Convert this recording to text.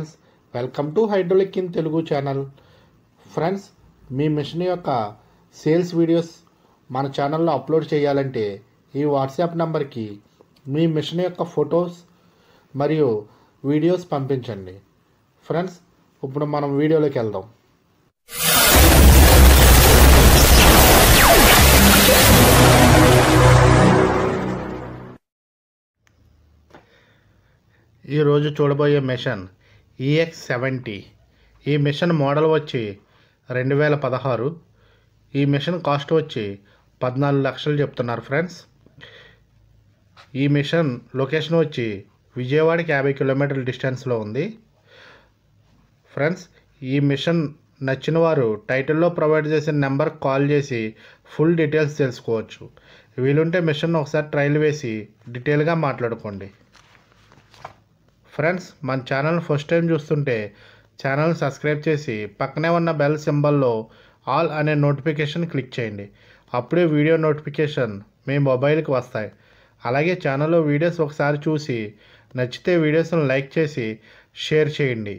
friends welcome to hydraulic in Telugu channel friends మీ machine యొక్క sales videos మన ఛానల్లో అప్లోడ్ చేయాలంటే ఈ వాట్సాప్ నంబర్కి మీ మిషన్ యొక్క ఫొటోస్ మరియు వీడియోస్ పంపించండి ఫ్రెండ్స్ ఇప్పుడు మనం వీడియోలోకి వెళ్దాం ఈరోజు చూడబోయే మిషన్ ఈఎక్స్ e సెవెంటీ ఈ మిషన్ మోడల్ వచ్చి రెండు వేల పదహారు ఈ మిషన్ కాస్ట్ వచ్చి పద్నాలుగు లక్షలు చెప్తున్నారు ఫ్రెండ్స్ ఈ మిషన్ లొకేషన్ వచ్చి విజయవాడకి యాభై కిలోమీటర్ల డిస్టెన్స్లో ఉంది ఫ్రెండ్స్ ఈ మిషన్ నచ్చిన వారు టైటిల్లో ప్రొవైడ్ చేసిన నెంబర్కి కాల్ చేసి ఫుల్ డీటెయిల్స్ తెలుసుకోవచ్చు వీలుంటే మిషన్ ఒకసారి ట్రయల్ వేసి డీటెయిల్గా మాట్లాడుకోండి ఫ్రెండ్స్ మన ఛానల్ ఫస్ట్ టైం చూస్తుంటే ఛానల్ సబ్స్క్రైబ్ చేసి పక్కనే ఉన్న బెల్ సింబల్లో ఆల్ అనే నోటిఫికేషన్ క్లిక్ చేయండి అప్పుడే వీడియో నోటిఫికేషన్ మీ మొబైల్కి వస్తాయి అలాగే ఛానల్లో వీడియోస్ ఒకసారి చూసి నచ్చితే వీడియోస్ని లైక్ చేసి షేర్ చేయండి